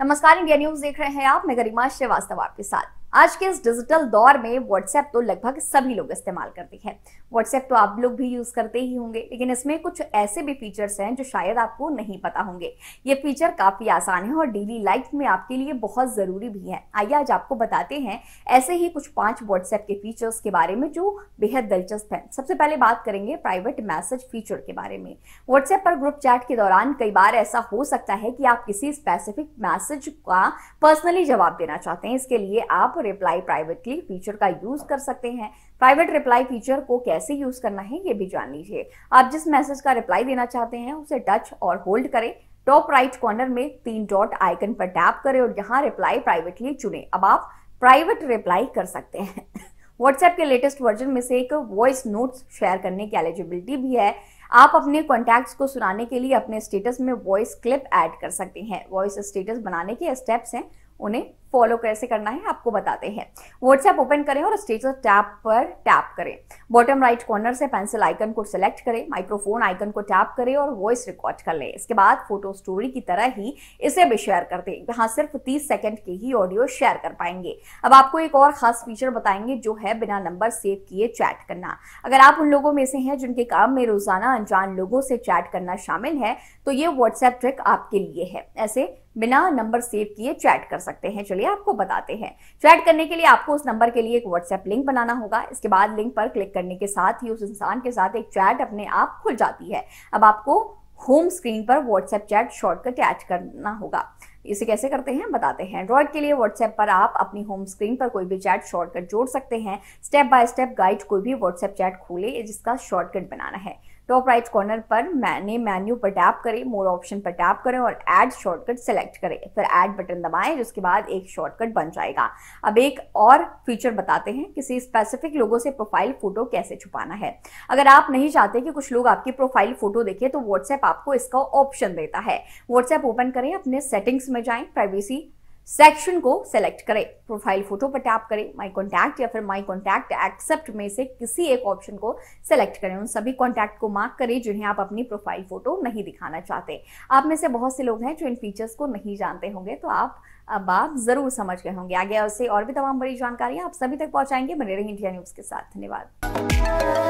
नमस्कार India news देख रहे हैं आप मैं गरिमा श्रीवास्तव आपके साथ आज के इस डिजिटल दौर में व्हाट्सएप तो लगभग सभी लोग इस्तेमाल करते हैं व्हाट्सएप तो आप लोग भी यूज करते ही होंगे लेकिन इसमें कुछ ऐसे भी फीचर्स हैं जो शायद आपको नहीं पता होंगे ये फीचर काफी आसान है और डेली लाइफ में आपके लिए बहुत जरूरी भी है आइए आज आपको बताते हैं ऐसे ही कुछ पांच व्हाट्सएप के फीचर्स के बारे में जो बेहद दिलचस्प है सबसे पहले बात करेंगे प्राइवेट मैसेज फीचर के बारे में व्हाट्सएप पर ग्रुप चैट के दौरान कई बार ऐसा हो सकता है कि आप किसी स्पेसिफिक मैसेज का पर्सनली जवाब देना चाहते हैं इसके लिए आप रिप्लाई प्राइवेटली फीचर का यूज कर सकते हैं प्राइवेट रिप्लाई फीचर को कैसे यूज करना है ये भी जान लीजिए आप जिस मैसेज का रिप्लाई देना चाहते हैं उसे टच और होल्ड करें टॉप राइट कॉर्नर में तीन डॉट आइकन पर टैप करें और यहाँ रिप्लाई प्राइवेटली चुने अब आप प्राइवेट रिप्लाई कर सकते हैं व्हाट्सएप के लेटेस्ट वर्जन में से एक वॉइस नोट्स शेयर करने की एलिजिबिलिटी भी है आप अपने कॉन्टैक्ट्स को सुनाने के लिए अपने स्टेटस में वॉइस क्लिप ऐड कर सकते हैं वॉइस स्टेटस बनाने के स्टेप्स हैं उन्हें फॉलो कैसे करना है आपको बताते हैं व्हाट्सएप ओपन करें और स्टेटस टैप पर टैप करें बॉटम राइट कॉर्नर से पेंसिल आइकन को सिलेक्ट करें माइक्रोफोन आइकन को टैप करें और वॉइस रिकॉर्ड कर लें इसके बाद फोटो स्टोरी की तरह ही इसे भी शेयर कर दें यहाँ सिर्फ तीस सेकेंड के ही ऑडियो शेयर कर पाएंगे अब आपको एक और खास फीचर बताएंगे जो है बिना नंबर सेव किए चैट करना अगर आप उन लोगों में से हैं जिनके काम में रोजाना अनजान लोगों से चैट करना शामिल है तो ये व्हाट्सएप ट्रिक आपके लिए है ऐसे बिना नंबर सेव किए चैट कर सकते हैं चलिए लिए आपको बताते हैं चैट करने के लिए आपको उस नंबर के लिए एक व्हाट्सएप लिंक बनाना होगा इसके बाद लिंक पर क्लिक करने के साथ ही उस इंसान के साथ एक चैट अपने आप खुल जाती है अब आपको होम स्क्रीन पर व्हाट्सएप चैट शॉर्टकट अटैच करना होगा इसे कैसे करते हैं बताते हैं एंड्रॉयड के लिए व्हाट्सएप पर आप अपनी होम स्क्रीन पर कोई भी चैट शॉर्टकट जोड़ सकते हैं स्टेप बाय स्टेप गाइड कोई भी व्हाट्सएप चैट खोले जिसका शॉर्टकट बनाना है टॉप राइट कॉर्नर पर मैंने मेन्यू पर टैप करें मोर ऑप्शन पर टैप करें और ऐड शॉर्टकट सेलेक्ट करें फिर ऐड बटन दबाएं जिसके बाद एक शॉर्टकट बन जाएगा अब एक और फीचर बताते हैं किसी स्पेसिफिक लोगों से प्रोफाइल फोटो कैसे छुपाना है अगर आप नहीं चाहते कि कुछ लोग आपकी प्रोफाइल फोटो देखें तो व्हाट्सएप आपको इसका ऑप्शन देता है व्हाट्सएप ओपन करें अपने सेटिंग्स में जाएं प्राइवेसी सेक्शन को सेलेक्ट करें प्रोफाइल फोटो पर टैप करें माय कॉन्टैक्ट या फिर माय कॉन्टैक्ट एक्सेप्ट में से किसी एक ऑप्शन को सेलेक्ट करें उन सभी कॉन्टैक्ट को मार्क करें जिन्हें आप अपनी प्रोफाइल फोटो नहीं दिखाना चाहते आप में से बहुत से लोग हैं जो इन फीचर्स को नहीं जानते होंगे तो आप अब आप जरूर समझ गए होंगे आगे उससे और भी तमाम बड़ी जानकारियां आप सभी तक पहुंचाएंगे बने रही इंडिया न्यूज के साथ धन्यवाद